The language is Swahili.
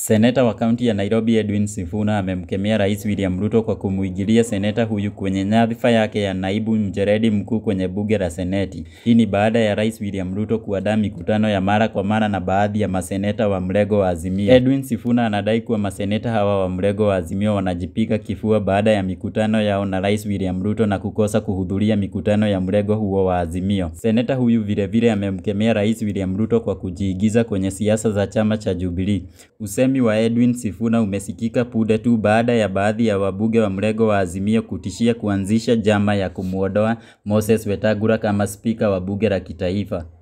Seneta wa kaunti ya Nairobi Edwin Sifuna amemkemea Rais William Ruto kwa kumuigilia seneta huyu kwenye nyadhifa yake ya naibu mjeredi mkuu kwenye bunge la Seneti. Hii ni baada ya Rais William Ruto kuandaa mikutano ya mara kwa mara na baadhi ya maseneta wa mrengo wa Azimio. Edwin Sifuna anadai kuwa maseneta hawa wa mrengo wa Azimio wanajipika kifua baada ya mikutano yao na Rais William Ruto na kukosa kuhudhuria mikutano ya mrengo huo wa Azimio. Seneta huyu vilevile amemkemea Rais William Ruto kwa kujiigiza kwenye siasa za chama cha Jubilee. Usemi Usemi wa Edwin Sifuna umesikika punde tu baada ya baadhi ya wabunge wa mrengo wa Azimio kutishia kuanzisha njama ya kumwondoa Moses Wetangula kama spika wa bunge la kitaifa.